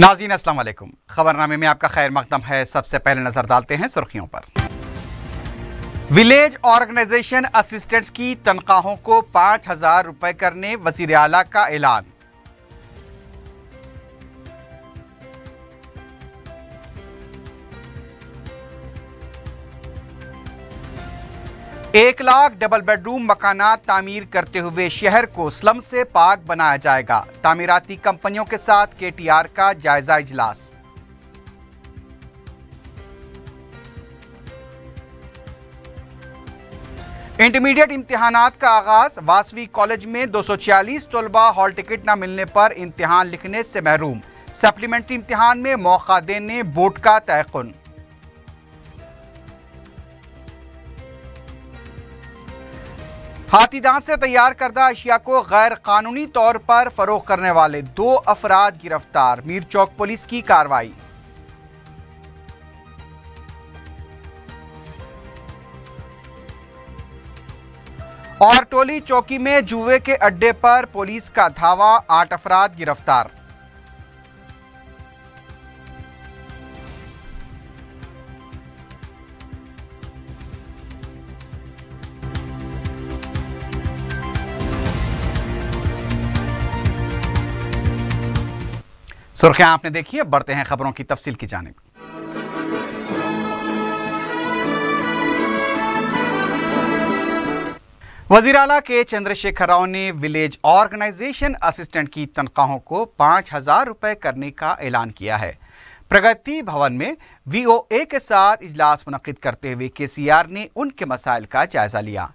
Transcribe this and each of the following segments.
नाजीन असलम खबरनामे में आपका खैर मकदम है सबसे पहले नजर डालते हैं सुर्खियों पर विलेज ऑर्गेनाइजेशन असिस्टेंट्स की तनख्वाहों को पाँच हजार रुपये करने वजीर आला का ऐलान एक लाख डबल बेडरूम मकाना तामीर करते हुए शहर को स्लम से पाक बनाया जाएगा तामीराती कंपनियों के साथ केटीआर का जायजा इजलास इंटरमीडिएट इम्तहान का आगाज वासवी कॉलेज में 240 तलबा हॉल टिकट न मिलने पर इम्तहान लिखने से महरूम सप्लीमेंट्री इम्तहान में मौका देने बोर्ड का तयकुन हाथीदांत से तैयार करदा अशिया को गैर कानूनी तौर पर फरोख करने वाले दो अफराद गिरफ्तार मीर चौक पुलिस की कार्रवाई और टोली चौकी में जुए के अड्डे पर पुलिस का धावा आठ अफराद गिरफ्तार सुर्खियां आपने देखी है बढ़ते हैं खबरों की तफसील की जानब वजीर अला के चंद्रशेखर राव ने विलेज ऑर्गेनाइजेशन असिस्टेंट की तनख्वाहों को पांच हज़ार रुपए करने का ऐलान किया है प्रगति भवन में वीओए ए के साथ इजलास मुनद करते हुए केसीआर ने उनके मसाइल का जायजा लिया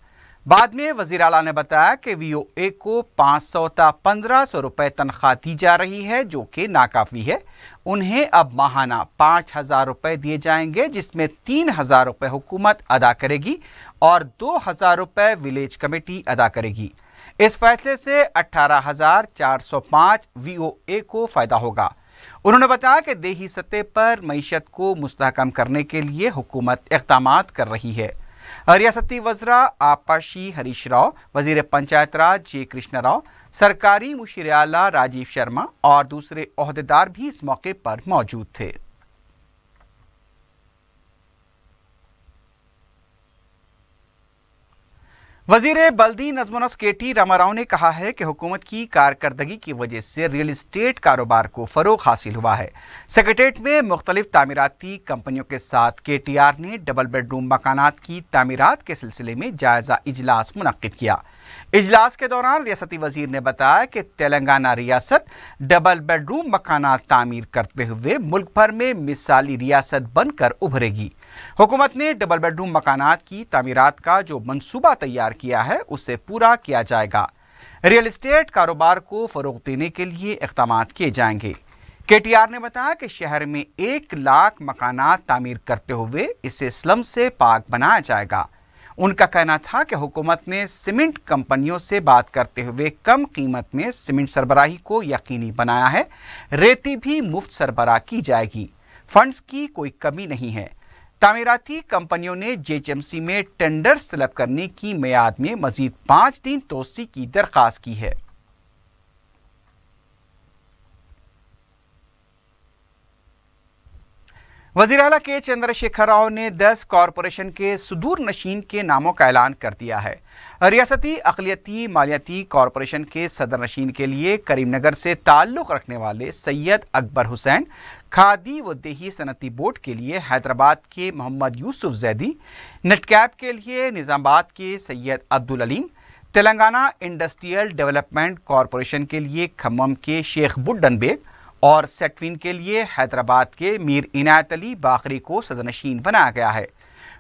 बाद में वजीर अला ने बताया कि वी ओ ए को पाँच सौ तथा पंद्रह सौ रुपये तनख्वाह दी जा रही है जो कि नाकाफ़ी है उन्हें अब माहाना पाँच हज़ार रुपये दिए जाएंगे जिसमें तीन हज़ार रुपये हुकूमत अदा करेगी और दो हज़ार रुपये विलेज कमेटी अदा करेगी इस फैसले से अट्ठारह हज़ार चार सौ पाँच वी ओ ए को फ़ायदा होगा उन्होंने बताया कि देही सतह पर मीशत को मस्तकम करने के लिए हुकूमत इकदाम कर रही है रियासती वजरा आपाशी हरीश राव वजीर पंचायत राज जे कृष्णा राव सरकारी मुशीर आला राजीव शर्मा और दूसरे अहदेदार भी इस मौके पर मौजूद थे वजीर बल्दी नजमोनस के टी रामाराव ने कहा है कि हुकूमत की कारकर्दगी की वजह से रियल इस्टेट कारोबार को फ़रोग हासिल हुआ है सेक्रेटेट में मुख्तलिफ तमीराती कंपनियों के साथ के टी आर ने डबल बेडरूम मकाना की तमीरत के सिलसिले में जायज़ा इजलास मनद किया इजलास के दौरान रियाती वजीर ने बताया कि तेलंगाना रियासत डबल बेडरूम मकाना तामीर करते हुए मुल्क भर में मिसाली रियासत बनकर उभरेगी हुकूमत ने डबल बेडरूम मकानात की तमीरत का जो मनसूबा तैयार किया है उसे पूरा किया जाएगा रियल इस्टेट कारोबार को फ़रोग देने के लिए इकदाम किए जाएंगे के टी आर ने बताया कि शहर में एक लाख मकानात तामीर करते हुए इसे स्लम से पाक बनाया जाएगा उनका कहना था कि हुकूमत ने सीमेंट कंपनियों से बात करते हुए कम कीमत में सीमेंट सरबराही को यकीनी बनाया है रेती भी मुफ्त सरबराह की जाएगी फंड्स की कोई कमी नहीं है तामीराती कंपनियों ने जेएचएमसी में टेंडर सलब करने की मियाद में मजीद पाँच दिन तोसी की दरख्वास्त की है वजीर अला के चंद्रशेखर राव ने 10 कॉरपोरेशन के सुदूर नशीन के नामों का ऐलान कर दिया है रियासती अकलीती मालियाती कॉरपोरेशन के सदर नशीन के लिए करीमनगर से ताल्लुक़ रखने वाले सैयद अकबर हुसैन खादी व देही सनती बोर्ड के लिए हैदराबाद के मोहम्मद यूसुफ जैदी नटकैब के लिए निज़ामबाद के Syed Abdul Aleem Telangana industrial development corporation के लिए खम्भम के शेख बुड्डन बेग और सेटविन के लिए हैदराबाद के मीर इनायत अली बाखरी को सदनशीन बनाया गया है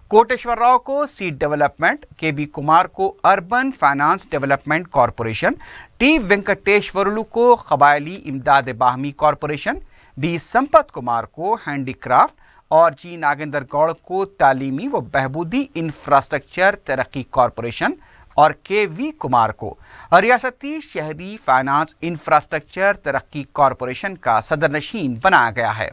कोटेश्वर राव को सीट डेवलपमेंट के बी कुमार को urban finance development corporation T Venkateshwarlu को कबायली इमदाद बाहमी कॉरपोरेशन बी संपत कुमार को हैंडीक्राफ्ट और जी नागेंद्र गौड़ को तालीमी व बहबूदी इंफ्रास्ट्रक्चर तरक्की कॉरपोरेशन और के वी कुमार को रियासती शहरी फाइनेंस इंफ्रास्ट्रक्चर तरक्की कॉरपोरेशन का सदर नशीन बनाया गया है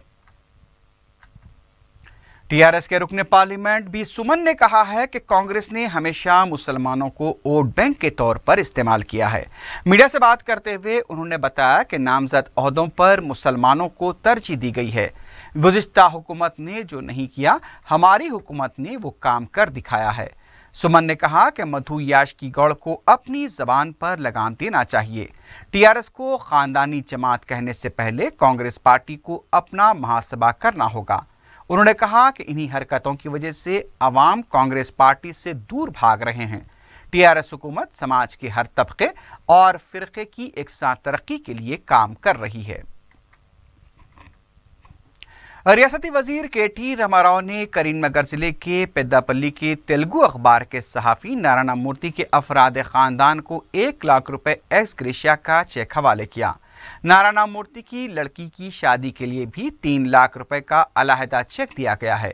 टीआरएस के रुकने पार्लियामेंट भी सुमन ने कहा है कि कांग्रेस ने हमेशा मुसलमानों को वोट बैंक के तौर पर इस्तेमाल किया है मीडिया से बात करते हुए उन्होंने बताया कि नामजद अहदों पर मुसलमानों को तरजीह दी गई है गुजशत हुकूमत ने जो नहीं किया हमारी हुकूमत ने वो काम कर दिखाया है सुमन ने कहा कि मधु याश की गौड़ को अपनी जबान पर लगाम देना चाहिए टीआरएस को खानदानी जमात कहने से पहले कांग्रेस पार्टी को अपना महासभा करना होगा उन्होंने कहा कि इन्हीं हरकतों की वजह से अवाम कांग्रेस पार्टी से दूर भाग रहे हैं टीआरएस हुकूमत समाज के हर तबके और फिरके की एक साथ तरक्की के लिए काम कर रही है रियासती वजीर के टी रमाराव ने करीमनगर ज़िले के पेद्दापल्ली के तेलुगु अखबार के सहाफ़ी नारायणा मूर्ति के अफराद ख़ानदान को एक लाख रुपए एक्स ग्रेशिया का चेक हवाले किया नारायणा मूर्ति की लड़की की शादी के लिए भी तीन लाख रुपए का अलाहदा चेक दिया गया है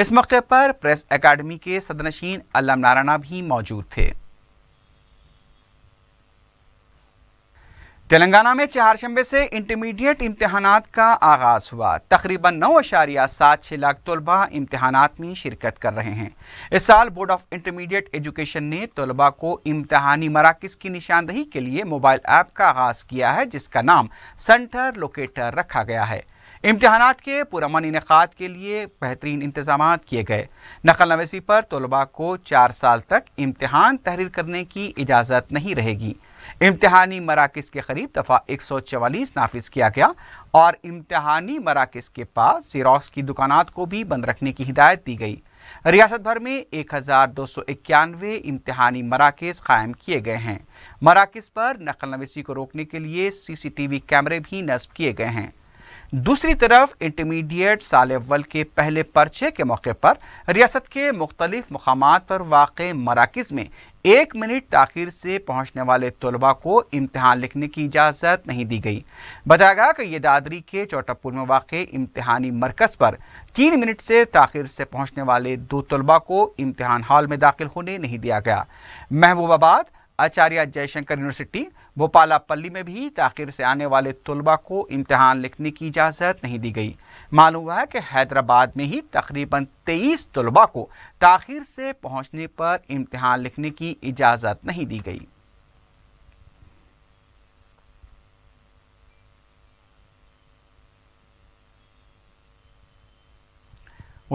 इस मौके पर प्रेस अकाडमी के सदनशीन अलम नारायणा भी मौजूद थे तेलंगाना में चारशंबे से इंटरमीडिएट इम्तहान का आगाज़ हुआ तकरीबन नौ अशारिया सात छः लाख तलबा इम्तहान में शिरकत कर रहे हैं इस साल बोर्ड ऑफ इंटरमीडिएट एजुकेशन ने तलबा को इम्तहानी मराकज़ की निशानदही के लिए मोबाइल ऐप का आगाज़ किया है जिसका नाम सेंटर लोकेटर रखा गया है इम्तहान के पुरमन इनका के लिए बेहतरीन इंतजाम किए गए नकल नवेसी पर तलबा को चार साल तक इम्तहान तहरीर करने की इजाज़त नहीं रहेगी इम्तहानी मराकज़ के करीब दफ़ा एक सौ चवालीस नाफिज किया गया और इम्तहानी मराकज़ के पास जीरोक्स की दुकानात को भी बंद रखने की हिदायत दी गई रियासत भर में एक हज़ार दो सौ इक्यानवे इम्तहानी मराकज़ कायम किए गए हैं मराकज़ पर नकल नवीसी को रोकने के लिए सी सी टी वी कैमरे भी नस्ब किए गए हैं दूसरी तरफ इंटरमीडिएट साल अव्वल के पहले पर्चे के मौके पर रियासत के मुख्तलिफ मकाम पर वाक़ मराकज़ में एक मिनट तखिर से पहुंचने वाले तलबा को इम्तहान लिखने की इजाज़त नहीं दी गई बताया गया कि यह दादरी के चौटापुर में वाक़ इम्तहानी मरकज़ पर तीन मिनट से तखिर से पहुंचने वाले दो तलबा को इम्तहान हॉल में दाखिल होने नहीं दिया गया महबूबाबाद आचार्य जयशंकर यूनिवर्सिटी भोपालापल्ली में भी ताखिर से आने वाले तलबा को इम्तहान लिखने की इजाज़त नहीं दी गई मालूम हुआ है कि हैदराबाद में ही तकरीबन तेईस तलबा को ताखिर से पहुँचने पर इम्तहान लिखने की इजाज़त नहीं दी गई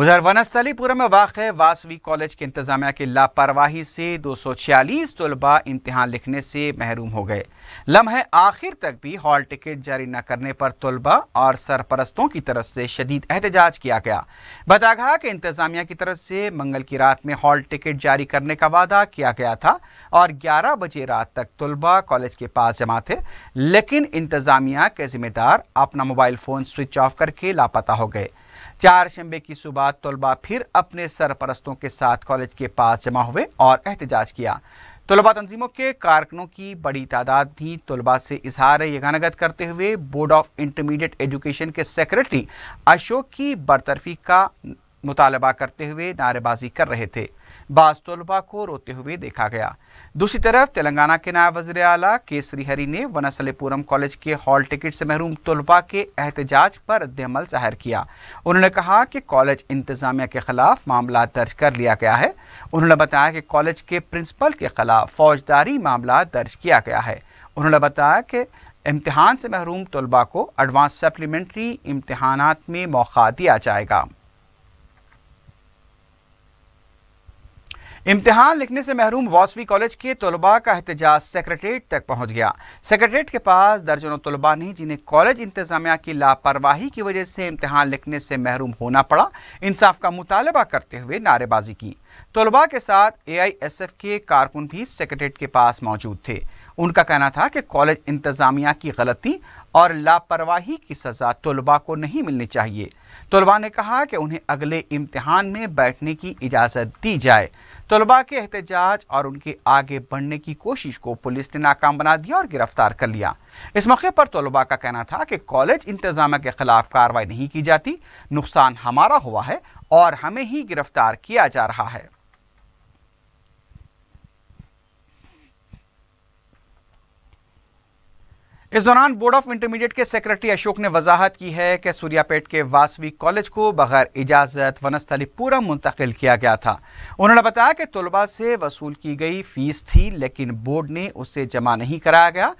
उधर वनस्थलीपुरम में वाक़ वासवी कॉलेज के इंतजामिया की लापरवाही से दो सौ छियालीस तलबा इम्तहान लिखने से महरूम हो गए लम्हे आखिर तक भी हॉल टिकट जारी न करने पर तलबा और सरपरस्तों की तरफ से शदीद एहतजाज किया गया बतागा कि इंतजामिया की तरफ से मंगल की रात में हॉल टिकट जारी करने का वादा किया गया था और ग्यारह बजे रात तक तलबा कॉलेज के पास जमा थे लेकिन इंतजामिया के जिम्मेदार अपना मोबाइल फ़ोन स्विच ऑफ करके लापता हो गए चार शंबे की सुबह तलबा फिर अपने सरपरस्तों के साथ कॉलेज के पास जमा हुए और एहतजाज किया तलबा तंजीमों के कारकनों की बड़ी तादाद भी तलबा से इजहार यगानगत करते हुए बोर्ड ऑफ इंटरमीडिएट एजुकेशन के सेक्रेटरी अशोक की बरतरफी का मुतालबा करते हुए नारेबाजी कर रहे थे बाज तलबा को रोते हुए देखा गया दूसरी तरफ तेलंगाना के नायब वजर अला के श्रीहरी ने वनसलीपुरम कॉलेज के हॉल टिकट से महरूम तलबा के एहतजाज पर रद्दमल जाहिर किया उन्होंने कहा कि कॉलेज इंतजामिया के खिलाफ मामला दर्ज कर लिया गया है उन्होंने बताया कि कॉलेज के प्रिंसिपल के खिलाफ फौजदारी मामला दर्ज किया गया है उन्होंने बताया कि इम्तहान से महरूम तलबा को एडवांस सप्लीमेंट्री इम्तहान में मौका दिया जाएगा इम्तिहान लिखने से महरूम वॉसवी कॉलेज के तलबा का एहतजाज सेक्रेटरीट तक पहुंच गया सेक्रेटरीट के पास दर्जनों तलबा ने जिन्हें कॉलेज इंतजामिया की लापरवाही की वजह से इम्तिहान लिखने से महरूम होना पड़ा इंसाफ का मुतालबा करते हुए नारेबाजी की तलबा के साथ ए आई एस एफ के कारकुन भी सेक्रेटरीट के पास मौजूद थे उनका कहना था कि कॉलेज इंतज़ामिया की गलती और लापरवाही की सज़ा तलबा को नहीं मिलनी चाहिए तलबा ने कहा कि उन्हें अगले इम्तहान में बैठने की इजाज़त दी जाए तलबा के एहतजाज और उनके आगे बढ़ने की कोशिश को पुलिस ने नाकाम बना दिया और गिरफ्तार कर लिया इस मौके पर तलबा का कहना था कि कॉलेज इंतजाम के खिलाफ कार्रवाई नहीं की जाती नुकसान हमारा हुआ है और हमें ही गिरफ्तार किया जा रहा है इस दौरान बोर्ड ऑफ इंटरमीडिएट के सेक्रेटरी अशोक ने वजाहत की है कि सूर्यापेट के वासवी कॉलेज को बगैर इजाज़त वनस्थलीपुरा मुंतकिल किया गया था उन्होंने बताया कि तलबा से वसूल की गई फीस थी लेकिन बोर्ड ने उसे जमा नहीं कराया गया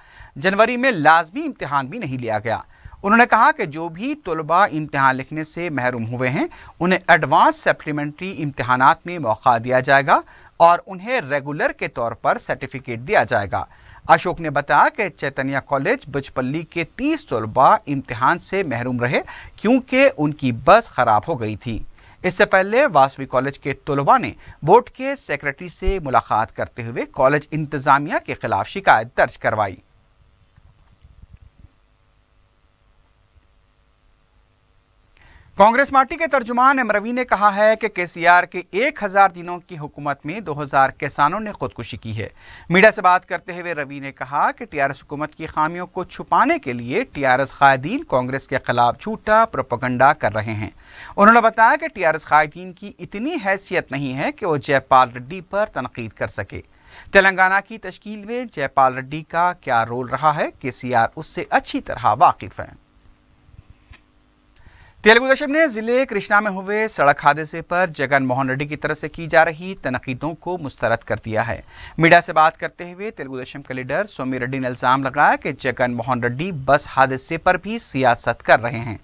जनवरी में लाजमी इम्तहान भी नहीं लिया गया उन्होंने कहा कि जो भी तलबा इम्तहान लिखने से महरूम हुए हैं उन्हें एडवांस सप्लीमेंट्री इम्तहान में मौका दिया जाएगा और उन्हें रेगुलर के तौर पर सर्टिफिकेट दिया जाएगा अशोक ने बताया कि चैतन्य कॉलेज बचपल्ली के 30 तलबा इम्तहान से महरूम रहे क्योंकि उनकी बस खराब हो गई थी इससे पहले वासवी कॉलेज के तलबा ने बोर्ड के सेक्रेटरी से मुलाकात करते हुए कॉलेज इंतज़ामिया के खिलाफ शिकायत दर्ज करवाई कांग्रेस पार्टी के तर्जुमान एम रवि ने कहा है कि केसीआर के एक हजार दिनों की हुकूमत में 2000 किसानों ने खुदकुशी की है मीडिया से बात करते हुए रवि ने कहा कि टीआरएस हुकूमत की खामियों को छुपाने के लिए टीआरएस कायदीन कांग्रेस के खिलाफ झूठा प्रोपोगंडा कर रहे हैं उन्होंने बताया कि टीआरएस कायदीन की इतनी हैसियत नहीं है कि वो जयपाल रेड्डी पर तनकीद कर सके तेलंगाना की तश्कील में जयपाल रेड्डी का क्या रोल रहा है के उससे अच्छी तरह वाकिफ है तेलगुदेशम ने जिले कृष्णा में हुए सड़क हादसे पर जगन मोहन रेड्डी की तरफ से की जा रही तनकीदों को मुस्तरद कर दिया है मीडिया से बात करते हुए तेलगुदेशम के लीडर सोमी रेड्डी ने इल्जाम लगाया कि जगन मोहन रेड्डी बस हादसे पर भी सियासत कर रहे हैं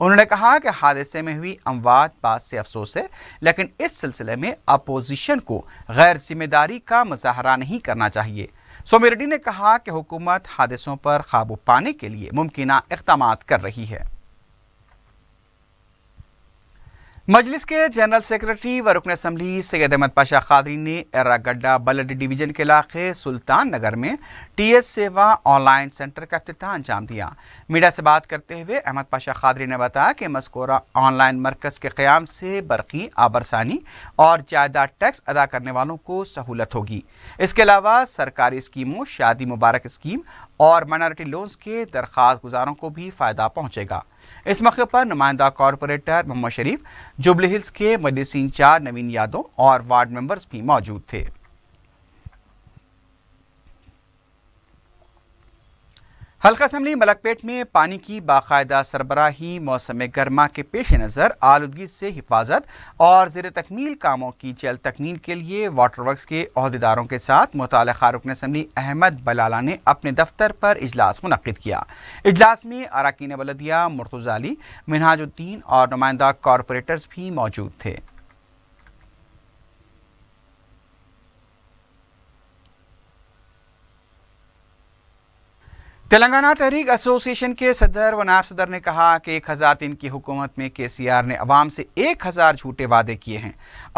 उन्होंने कहा कि हादसे में हुई अमवाद बात से अफसोस है लेकिन इस सिलसिले में अपोजिशन को गैर जिम्मेदारी का मुजाहरा नहीं करना चाहिए सोमी रेड्डी ने कहा कि हुकूमत हादसों पर काबू पाने के लिए मुमकिन इकदाम कर रही है मजलिस के जनरल सेक्रेटरी व रुकन असम्बली सैद अहमद पाशा खादरी ने एर्रागड्डा बलड डिवीजन के इलाके सुल्तान नगर में T S Seva online centre का अफ्ताह अंजाम दिया मीडिया से बात करते हुए अहमद पाशा खादरी ने बताया कि मस्कोरा ऑनलाइन मरकज़ के क़्याम से बरकी आबरसानी और जायदाद टैक्स अदा करने वालों को सहूलत होगी इसके अलावा सरकारी स्कीमों शादी मुबारक स्कीम और माइनॉरिटी लोन्स के दरख्वास्त गुजारों को भी फ़ायदा पहुँचेगा इस मौके पर नुमाइंदा कॉरपोरेटर मोहम्मद शरीफ जुबली हिल्स के मदिस इंचार्ज नवीन यादव और वार्ड मेंबर्स भी मौजूद थे हल्का असम्बली मलकपेट में पानी की बाकायदा सरबराही मौसम गर्मा के पेश नज़र आलूगी से हिफाजत और जेर तकमील कामों की जल तकमील के लिए वाटर वर्कस के अहदेदारों के साथ मुतल रुकन असम्बली अहमद बलाला ने अपने दफ्तर पर अजलास मनद किया अजलास में अरकान बलदिया मुर्तज़ाली मिनहाजुद्दीन और नुमाइंदा कॉरपोरेटर्स भी मौजूद थे तेलंगाना तहरीक एसोसिएशन के सदर व नायब सदर ने कहा कि एक हज़ार तीन की हुकूमत में के सी आर ने अवाम से एक हज़ार झूठे वादे किए हैं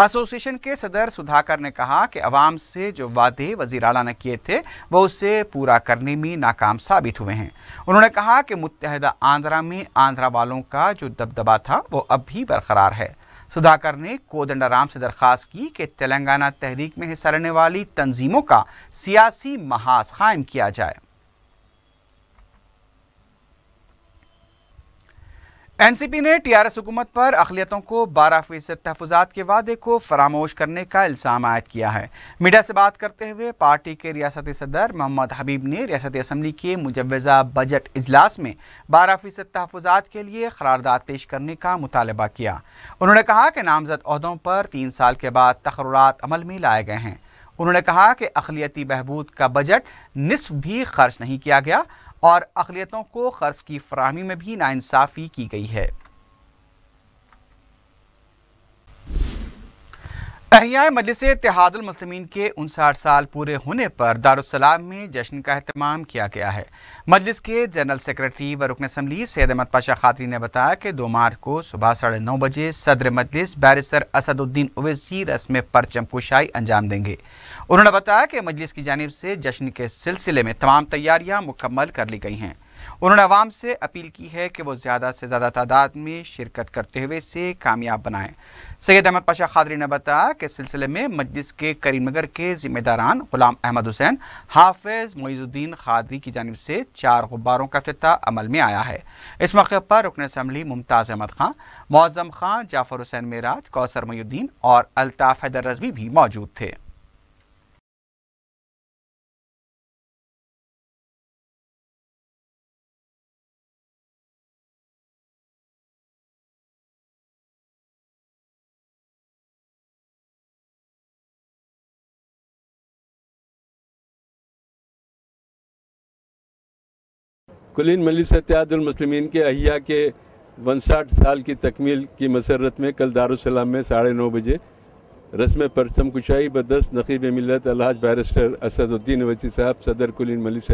एसोसिएशन के सदर सुधाकर ने कहा कि अवाम से जो वादे वजी अला ने किए थे वह उसे पूरा करने में नाकाम साबित हुए हैं उन्होंने कहा कि मुतहदा आंध्रा में आंध्रा वालों का जो दबदबा था वो अब भी बरकरार है सुधाकर ने कोदंडाराम से दरख्वास्त की कि तेलंगाना तहरीक में हिस्सा लेने वाली तंजीमों का सियासी महाज कायम किया जाए एनसीपी ने टीआरएस हुकूमत पर अखिलतों को 12 फीसद तहफात के वादे को फरामोश करने का इल्ज़ाम आयद किया है मीडिया से बात करते हुए पार्टी के रियासती सदर मोहम्मद हबीब ने रियाती असम्बली के मुजवज़ा बजट अजलास में 12 फीसद तहफात के लिए करारदाद पेश करने का मुतालबा किया उन्होंने कहा कि नामजद अहदों पर तीन साल के बाद तकरारत अमल में लाए गए हैं उन्होंने कहा कि अखिलती बहबूद का बजट नसफ भी खर्च नहीं किया गया और अकलीतों को कर्ज की फरहमी में भी नाानसाफ़ी की गई है तहिया मजलिस तिहादुलमसलमिन के उनसाठ साल पूरे होने पर दारुसलाम में जश्न का अहतमाम किया गया है मजलिस के जनरल सेक्रेटरी व रुकन असम्बली सैद अहमद पाशा खातरी ने बताया कि दो मार्च को सुबह साढ़े नौ बजे सदर मजलिस बैरिसर असदुद्दीन ओवैसी रस्म परचम कुशाई अंजाम देंगे उन्होंने बताया कि मजलिस की जानब से जश्न के सिलसिले में तमाम तैयारियाँ मुकम्मल कर ली गई हैं उन्होंने आवाम से अपील की है कि वो ज़्यादा से ज़्यादा तादाद में शिरकत करते हुए इसे कामयाब बनाएं सैयद अहमद पाशा खादरी ने बताया कि सिलसिले में मजलिस के करीमनगर के जिम्मेदारान गुलाम अहमद हुसैन हाफिज़ मोजुद्दीन खादरी की जानब से चार गुब्बारों का फिता अमल में आया है इस मौके पर रुकन असम्बली मुमताज़ अहमद खां मौज़म खां जाफ़र हुसैन मेराज कौसर मयुद्दीन और अलताफ़ हैदर रजवी भी मौजूद थे कुलिन मलिस मुस्लिमीन के अहिया के वनसाठ साल की तकमील की मसरत में कल दारुसलाम में साढ़े नौ बजे रस्म परसम कुशाई बदस नकीब मिलत अलहाज बैरिस्टर असदुद्दीन अवैसी साहब सदर कुलीन मलिस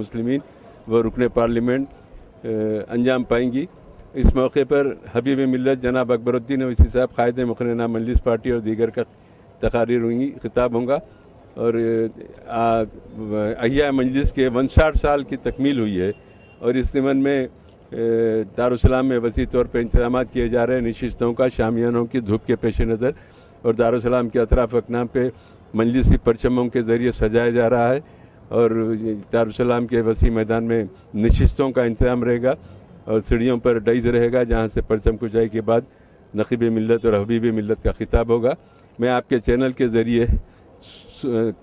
मुस्लिमीन व रुकन पार्लियामेंट अंजाम पाएंगी इस मौके पर हबीब मिलत जनाब अकबरुद्दीन अवैसी साहब कायद मकरना मजलिस पार्टी और दीगर का तकारीर होंगी खिताब होंगे और अहिया मजलिस के वनसाठ साल की तकमील हुई है और इस जमन में दारुसलाम में वसी तौर पर इंतजाम किए जा रहे हैं नशस्तों का शामियानों की धूप के पेश नज़र और दारुसलाम के अतराफ अकनाम पे मजलिसी परचमों के ज़रिए सजाया जा रहा है और दारुसलाम के वसी मैदान में नशस्तों का इंतजाम रहेगा और सीढ़ियों पर डईज रहेगा जहाँ से परचम कुचाई के बाद नकीब मिलत और हबीब मिलत का खिताब होगा मैं आपके चैनल के ज़रिए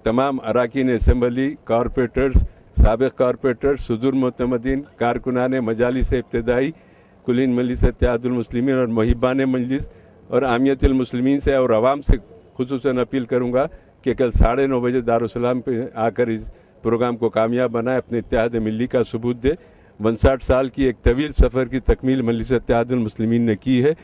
तमाम अरकान इसम्बली कॉरपोरेटर्स सबक कॉरपोरेटर सजूर मोतमदीन कारकुनान मजालिस इब्तदाई मलिस मलिसतमसलिमिन और महिबान मजलिस और आमियतमसलिमिन से और आवाम से खसूस अपील करूँगा कि कल साढ़े नौ बजे दारुसलाम पर आकर इस प्रोग्राम को कामयाब बनाए अपने इतिहाद मिली का सबूत दे उनसाठ साल की एक तवील सफ़र की तकमील मलिस इतिहादमसलिमिन ने की है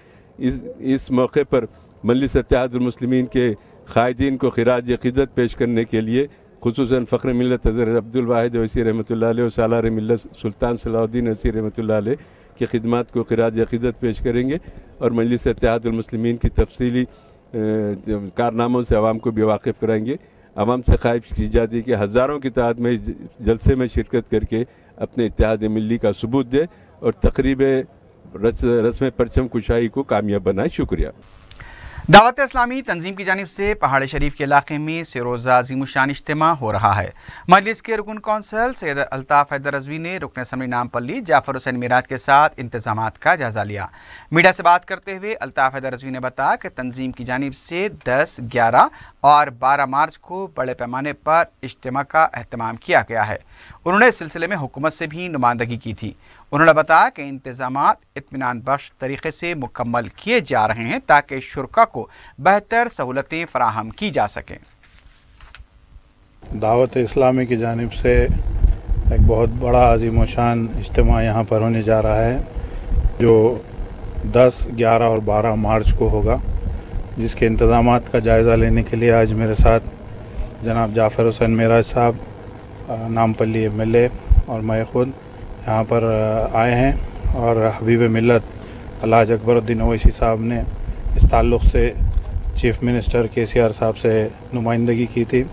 इस इस मौके पर मलिस इतिहादमसलिमिन के कायदीन को खराज अक़ीदत पेश करने के लिए खसूस फ़ख्र मिलत हज़रत अब्दुलवाहिद वसी रहमत सालार मिल सुल्तान सलाउद्दीन वसी रहमत की खिदमत को खराज अक़ीदत पेश करेंगे और मजलिस इतिहादमसलम की तफसली कारनामों से आवाम को भी वाकफ़ कराएँगे आवाम से ख्वाहिश की जाती है कि हज़ारों की तादाद में जलसे में शिरकत करके अपने इतिहाद मिली का सबूत दे और तकरीब रस रस्म परचम कुशाही को कामयाब बनाए शुक्रिया दावत इस्लामी तंजीम की जानब से पहाड़ी शरीफ के इलाके में सरोज़ अजीमशान इज्तम हो रहा है मजलिस के रुकन कौंसल सैद अल्ताफ़ हैदर रजवी ने रुकन नाम पर ली जाफर हुसैन मीराज के साथ इंतजाम का जायजा लिया मीडिया से बात करते हुए अल्ताफ़ हैदर रजवी ने बताया कि तंजीम की जानब से दस ग्यारह और बारह मार्च को बड़े पैमाने पर इज्तम का अहतमाम किया गया है उन्होंने इस सिलसिले में हुकूमत से भी नुमाइंदगी की थी उन्होंने बताया कि इंतजाम इतमान बख्श तरीके से मुकम्मल किए जा रहे हैं ताकि शुरा को बेहतर सहूलतें फ्राहम की जा सकें दावत इस्लामी की जानब से एक बहुत बड़ा अजीम शान इज्तम यहाँ पर होने जा रहा है जो 10, 11 और 12 मार्च को होगा जिसके इंतज़ाम का जायज़ा लेने के लिए आज मेरे साथ जनाब जाफ़र हुसैन मेराज साहब नामपल्ली एम एल ए और मैं खुद यहाँ पर आए हैं और हबीब मिलत अलाज अकबरुद्दीन अवैसी साहब ने इस ताल्लुक़ से चीफ़ मिनिस्टर के सी आर साहब से नुमाइंदगी की थी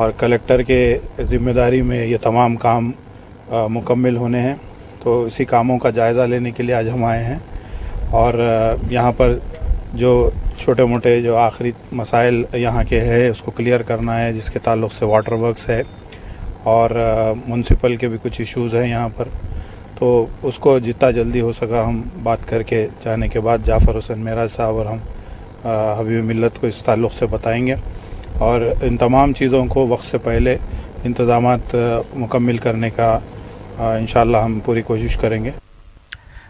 और कलेक्टर के ज़िम्मेदारी में ये तमाम काम मुकम्मल होने हैं तो इसी कामों का जायज़ा लेने के लिए आज हम आए हैं और यहाँ पर जो छोटे मोटे जो आखिरी मसाइल यहाँ के हैं उसको क्लियर करना है जिसके ताल्लुक़ से वाटर वर्कस है और म्यूनसिपल के भी कुछ इश्यूज़ हैं यहाँ पर तो उसको जितना जल्दी हो सका हम बात करके जाने के बाद जाफ़र हुसैन मेराज साहब और हम हबीब मिलत को इस ताल्लुक़ से बताएंगे और इन तमाम चीज़ों को वक्त से पहले इंतज़ाम मुकम्मल करने का इन हम पूरी कोशिश करेंगे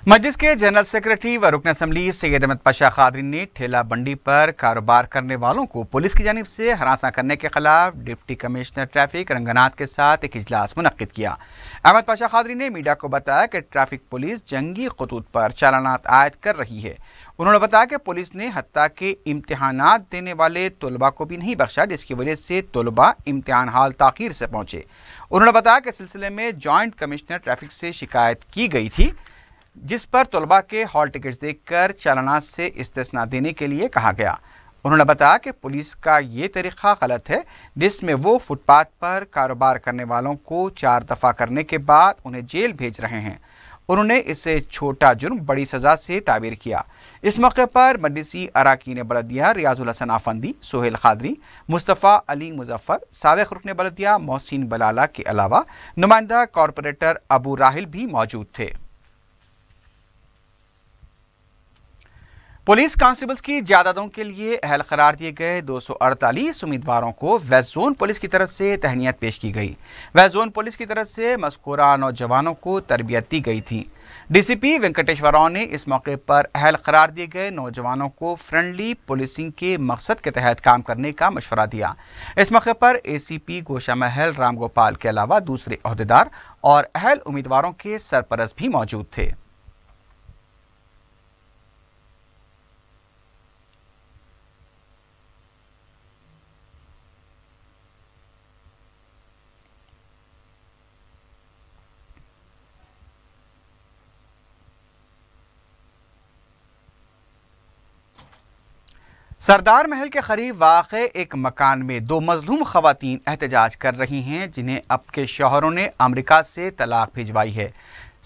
मजलिस के जनरल सेक्रेटरी व रुकन असम्बली सैयद अहमद पाशा खादरी ने ठेला बंडी पर कारोबार करने वालों को पुलिस की जानब से हरासा करने के खिलाफ डिप्टी कमिश्नर ट्रैफिक रंगनाथ के साथ एक इजलास मुनद किया अहमद पाशा खादरी ने मीडिया को बताया कि ट्रैफिक पुलिस जंगी खतूत पर चालानात आयद कर रही है उन्होंने बताया कि पुलिस ने हती के इम्तहान देने वाले तलबा को भी नहीं बख्शा जिसकी वजह से तलबा इम्तहान हाल ताखिर से पहुँचे उन्होंने बताया कि सिलसिले में जॉइंट कमिश्नर ट्रैफिक से शिकायत की गई थी जिस पर तलबा के हॉल टिकट्स देखकर चालाना से इस्तना देने के लिए कहा गया उन्होंने बताया कि पुलिस का ये तरीक़ा गलत है जिसमें वो फुटपाथ पर कारोबार करने वालों को चार दफ़ा करने के बाद उन्हें जेल भेज रहे हैं उन्होंने इसे छोटा जुर्म बड़ी सज़ा से ताबीर किया इस मौके पर मडसी ने बलदिया रियाजुल हसन आफंदी सोहेल खादरी मुस्तफ़ा अली मुजफ़र सबक रुकन बलदिया मोहसिन बलाला के अलावा नुमाइंदा कॉरपोरेटर अबू राहल भी मौजूद थे पुलिस कांस्टेबल्स की जायदादों के लिए अहल करार दिए गए 248 उम्मीदवारों को वेस्ट जोन पुलिस की तरफ से तहनीत पेश की गई वेस्ट जोन पुलिस की तरफ से मस्कुरा नौजवानों को तरबियत दी गई थी डीसीपी वेंकटेश्वर राव ने इस मौके पर अहल करार दिए गए नौजवानों को फ्रेंडली पुलिसिंग के मकसद के तहत काम करने का मशवरा दिया इस मौके पर ए गोशा महल राम गोपाल के अलावा दूसरे अहदेदार और अहल उम्मीदवारों के सरपरस भी मौजूद थे सरदार महल के करीब वाक़ एक मकान में दो मजलूम खवतिन एहतजाज कर रही हैं जिन्हें अब के शोहरों ने अमरीका से तलाक भिजवाई है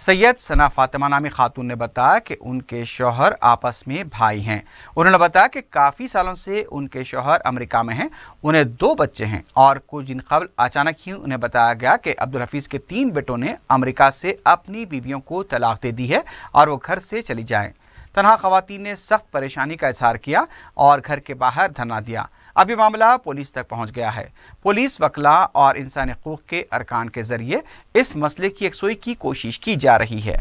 सैयद सना फातिमा नामी खातून ने बताया कि उनके शोहर आपस में भाई हैं उन्होंने बताया कि काफ़ी सालों से उनके शोहर अमेरिका में हैं उन्हें दो बच्चे हैं और कुछ दिन कबल अचानक ही उन्हें बताया गया कि अब्दुल हफीज़ के तीन बेटों ने अमेरिका से अपनी बीवियों को तलाक दे दी है और वो घर से चली जाएँ तनहा खातन ने सख्त परेशानी का इजहार किया और घर के बाहर धरना दिया अब यह मामला पुलिस तक पहुंच गया है पुलिस वकला और इंसानी हकूक़ के अरकान के ज़रिए इस मसले की सोई की कोशिश की जा रही है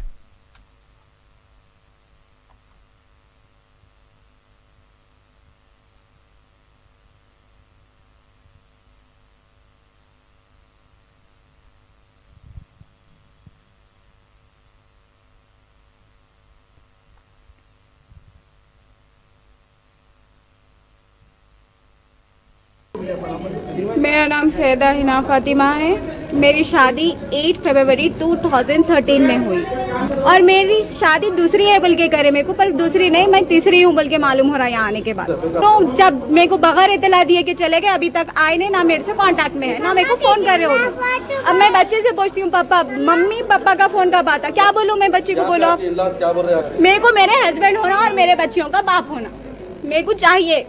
नाम सैदा हिना फातिमा है मेरी शादी 8 फरवरी 2013 में हुई और मेरी शादी दूसरी है बल्कि करे मेरे को पर दूसरी नहीं मैं तीसरी हूँ बल्कि मालूम हो रहा है आने के बाद तो जब मेरे को बगैर इतला दिए कि चले गए अभी तक आए नहीं ना मेरे से कांटेक्ट में है ना मेरे को फ़ोन कर रहे हो अब मैं बच्चे से पूछती हूँ पापा मम्मी पापा का फ़ोन कब आता क्या बोलूँ मैं बच्चे को बोलो मेरे को मेरे हस्बैंड होना और मेरे बच्चियों का बाप होना मेरे को चाहिए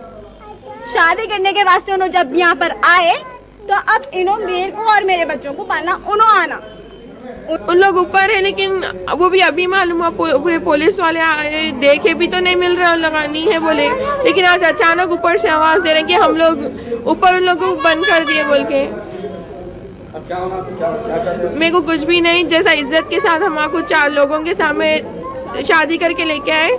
शादी करने के वास्ते उन्होंने जब यहाँ पर आए तो अब इन्हों मेरे को और मेरे बच्चों को पालना उन्हों आना उन लोग ऊपर है लेकिन वो भी अभी मालूम हुआ पूरे पुलिस वाले आए देखे भी तो नहीं मिल रहा लगानी है बोले लेकिन आज अचानक ऊपर से आवाज़ दे रहे हैं कि हम लोग ऊपर उन लोगों को बंद कर दिए बोल के मेरे को कुछ भी नहीं जैसा इज्जत के साथ हम आपको चार लोगों के सामने शादी करके लेके आए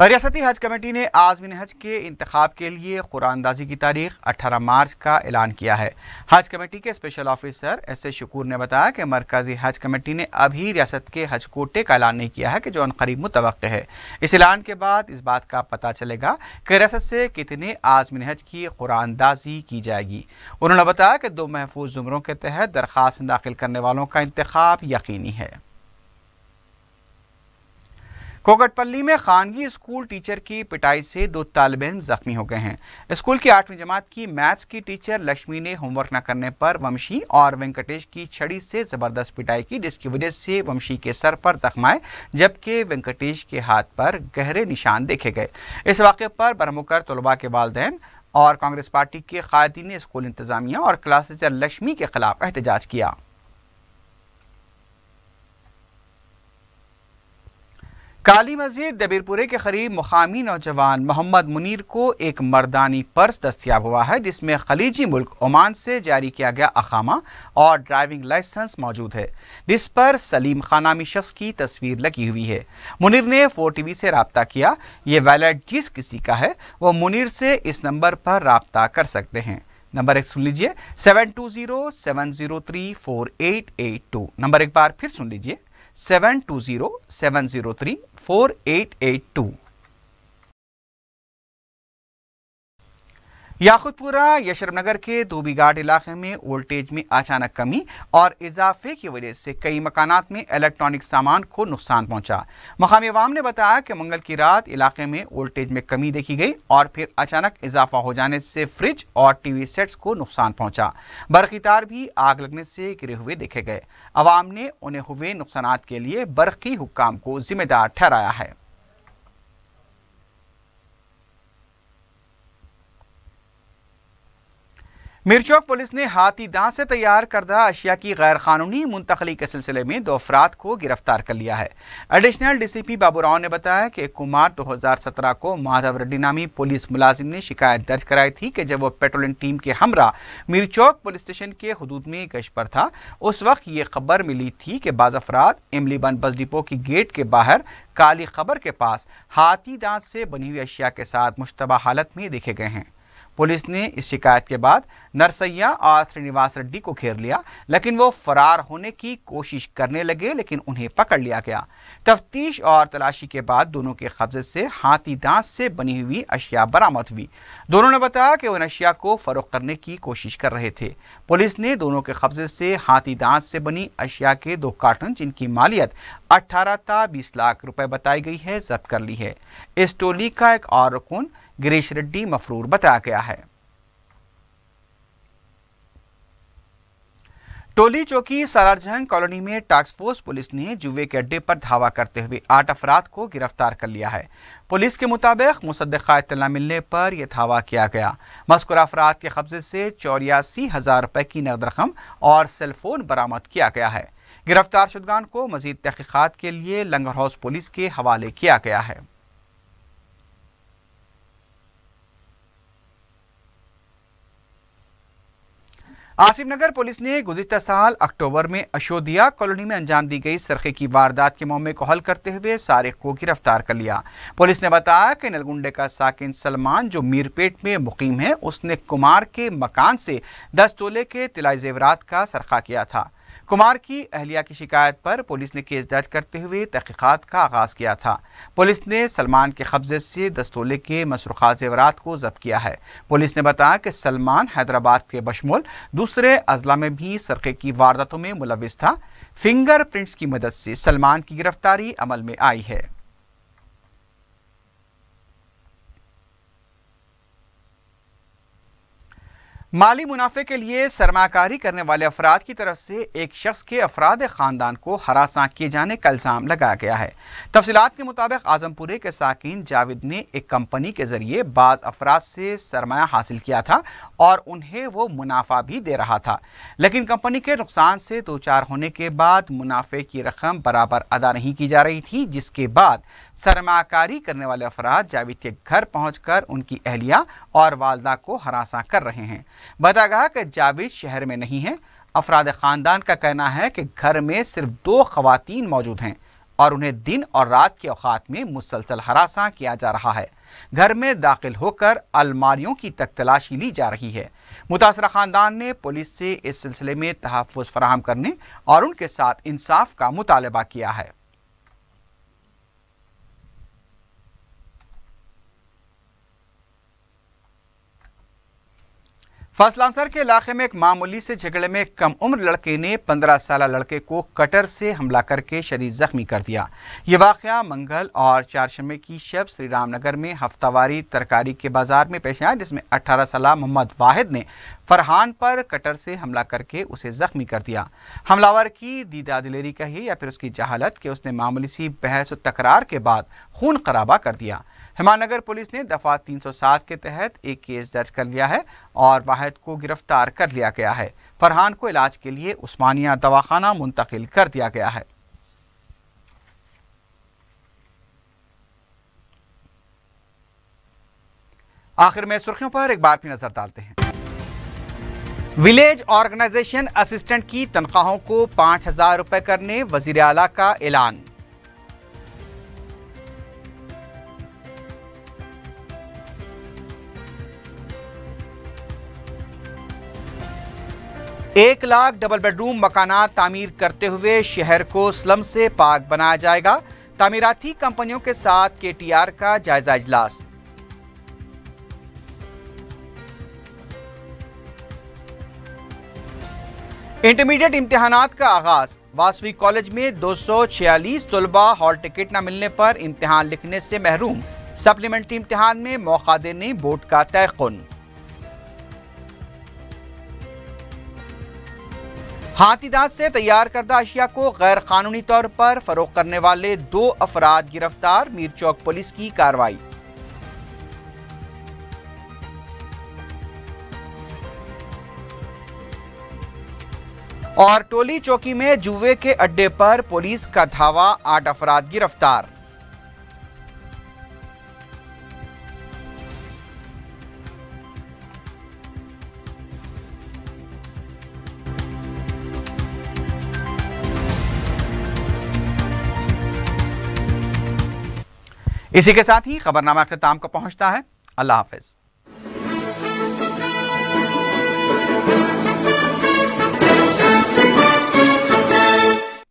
रियासती हज कमेटी ने आजमिन हज के इंतखब के लिए कुरानदाजी की तारीख 18 मार्च का ऐलान किया है हज कमेटी के special officer S A Shakoor ने बताया कि मरकज़ी हज कमेटी ने अभी रियासत के हज कोटे का ऐलान नहीं किया है कि जो अनकरीब मुतव है इस ऐलान के बाद इस बात का पता चलेगा कि रियासत से कितने आजमिन हज की कुरानदाजी की जाएगी उन्होंने बताया कि दो महफूज ज़ुमरों के तहत दरख्वास्त दाखिल करने वालों का इंतखब यकीनी है कोकटपल्ली में खानगी स्कूल टीचर की पिटाई से दो तालब जख्मी हो गए हैं स्कूल की आठवीं जमात की मैथ्स की टीचर लक्ष्मी ने होमवर्क न करने पर वंशी और वेंकटेश की छड़ी से जबरदस्त पिटाई की जिसकी वजह से वंशी के सर पर जख्म आए जबकि वेंकटेश के हाथ पर गहरे निशान देखे गए इस वाक़े पर बरमुकर तलबा के वालदेन और कांग्रेस पार्टी के ने स्कूल इंतजामिया और क्लास टीचर लक्ष्मी के खिलाफ एहतजाज किया काली मस्जिद दबीरपुरे के करीब मुकामी नौजवान मोहम्मद मुनीर को एक मर्दानी पर्स दस्तियाब हुआ है जिसमें खलीजी मुल्क ओमान से जारी किया गया अखामा और ड्राइविंग लाइसेंस मौजूद है जिस पर सलीम खानामी शख्स की तस्वीर लगी हुई है मुनीर ने फोर टी वी से रबता किया ये वैलेट जिस किसी का है वो मुनीर से इस नंबर पर रबता कर सकते हैं नंबर एक सुन लीजिए seven two zero seven zero three four eight eight two number एक बार फिर सुन लीजिए 720 703 4882. याकूतपुरा नगर के घाट इलाके में वोल्टेज में अचानक कमी और इजाफे की वजह से कई मकान में इलेक्ट्रॉनिक सामान को नुकसान पहुंचा मकामी अवाम ने बताया कि मंगल की रात इलाके में वोल्टेज में कमी देखी गई और फिर अचानक इजाफा हो जाने से फ्रिज और टीवी सेट्स को नुकसान पहुंचा बर्फी तार भी आग लगने से गिरे हुए देखे गए अवाम ने उन्हें हुए नुकसान के लिए बर्फ़ी हुकाम को जिम्मेदार ठहराया है मिर्चौक पुलिस ने हाथी दांत से तैयार करदा अशिया की गैर कानूनी मुंतकली के सिलसिले में दो अफराद को गिरफ्तार कर लिया है एडिशनल डीसीपी बाबू राव ने बताया कि कुमार 2017 को माधव रेड्डी नामी पुलिस मुलाजिम ने शिकायत दर्ज कराई थी कि जब वो पेट्रोलिंग टीम के हमरा मिर्चौक पुलिस स्टेशन के हदूद में गश पर था उस वक्त ये खबर मिली थी कि बाज़ अफराद इमली बन बस डिपो की गेट के बाहर काली खबर के पास हाथी दांत से बनी हुई अशिया के साथ मुशतबा हालत में देखे गए हैं पुलिस ने इस शिकायत के बाद नरसैया और श्रीनिवास रेड्डी को घेर लिया लेकिन वो फरार होने की कोशिश करने लगे लेकिन उन्हें पकड़ लिया गया तफ्तीश और तलाशी के बाद दोनों के कब्जे से हाथी दांत से बनी हुई अशिया बरामद हुई दोनों ने बताया कि उन अशिया को फरोख करने की कोशिश कर रहे थे पुलिस ने दोनों के कब्जे से हाथी दांत से बनी अशिया के दो कार्टन जिनकी मालियत अट्ठारह था बीस लाख रुपए बताई गई है जब्त कर ली है इस टोली का एक और रुकन गिरीश रेड्डी मफरूर बताया गया है टोली चौकी सालारजहंग कॉलोनी में टास्क फोर्स पुलिस ने जुवे के अड्डे पर धावा करते हुए आठ अफराद को गिरफ्तार कर लिया है पुलिस के मुताबिक मुसदा इतना मिलने पर यह धावा किया गया मस्कुरा अफराद के कब्जे से चौरासी हज़ार रुपए की नकद रकम और सेलफोन बरामद किया गया है गिरफ्तार शुदगान को मजीद तहकीकत के लिए लंगर हाउस पुलिस के हवाले किया गया है आसिफ नगर पुलिस ने गुजशत साल अक्टूबर में अशोदिया कॉलोनी में अंजाम दी गई सरखे की वारदात के मामले को हल करते हुए सारिक को गिरफ्तार कर लिया पुलिस ने बताया कि नलगुंडे का साकिन सलमान जो मीरपेट में मुकीम है उसने कुमार के मकान से दस तोले के तिलाई जेवरात का सरखा किया था कुमार की अहलिया की शिकायत पर पुलिस ने केस दर्ज करते हुए तहकीक़ात का आगाज़ किया था पुलिस ने सलमान के कब्जे से दस्तोले के मसरूखा जेवरात को जब्त किया है पुलिस ने बताया कि सलमान हैदराबाद के बशमोल दूसरे अजला में भी सरके की वारदातों में मुलविस था फिंगर प्रिंट्स की मदद से सलमान की गिरफ्तारी अमल में आई है माली मुनाफे के लिए सरमाकारी करने वाले अफराद की तरफ से एक शख्स के अफराद ख़ानदान को हरासा किए जाने का इल्ज़ाम लगाया गया है तफसीत के मुताबिक आजमपुरे के साकिन जावेद ने एक कंपनी के ज़रिए बाज़ अफराद से सरमाया हासिल किया था और उन्हें वो मुनाफा भी दे रहा था लेकिन कंपनी के नुकसान से दो चार होने के बाद मुनाफे की रकम बराबर अदा नहीं की जा रही थी जिसके बाद सरमाकारी करने वाले अफराद जावेद के घर पहुँच उनकी अहलिया और वालदा को हरासा कर रहे हैं बता गया कि जावेद शहर में नहीं है अफराद ख़ानदान का कहना है कि घर में सिर्फ दो खातन मौजूद हैं और उन्हें दिन और रात के अवात में मुसलसल हरासा किया जा रहा है घर में दाखिल होकर अलमारियों की तक तलाशी ली जा रही है मुतासर ख़ानदान ने पुलिस से इस सिलसिले में तहफ़ फराहम करने और उनके साथ इंसाफ का मुतालबा किया है फसलांसर के इलाके में एक मामूली से झगड़े में कम उम्र लड़के ने 15 साल लड़के को कटर से हमला करके शरीर जख्मी कर दिया ये वाक़ मंगल और चारशमे की शब श्री रामनगर में हफ्तावारी तरकारी के बाजार में पेश आया जिसमें 18 साल मोहम्मद वाहिद ने फरहान पर कटर से हमला करके उसे जख्मी कर दिया हमलावर की दीदा दिलेरी कही या फिर उसकी जहालत कि उसने मामूली सी बहस तकरार के बाद खून खराबा कर दिया हिमानगर पुलिस ने दफा 307 के तहत एक केस दर्ज कर लिया है और वाहिद को गिरफ्तार कर लिया गया है फरहान को इलाज के लिए उस्मानिया दवाखाना मुंतकिल कर दिया गया है आखिर में सुर्खियों पर एक बार फिर नजर डालते हैं विलेज ऑर्गेनाइजेशन असिस्टेंट की तनख्वाहों को पांच हजार रुपए करने वजीर अला का ऐलान एक लाख डबल बेडरूम मकाना तामीर करते हुए शहर को स्लम से पाक बनाया जाएगा तामीराती कंपनियों के साथ के टी आर का जायजा इजलास इंटरमीडिएट इम्तहानात का आगाज वासवी कॉलेज में 246 तलबा हॉल टिकट न मिलने पर इम्तहान लिखने से महरूम सप्लीमेंट्री इम्तहान में मौका देने बोर्ड का तयन हाथी दांत से तैयार करदा अशिया को गैर कानूनी तौर पर फरोख करने वाले दो अफराद गिरफ्तार मीर चौक पुलिस की कार्रवाई और टोली चौकी में जुए के अड्डे पर पुलिस का धावा आठ अफराद गिरफ्तार इसी के साथ ही खबरनामा अख्ताम को पहुंचता है अल्लाह हाफिज़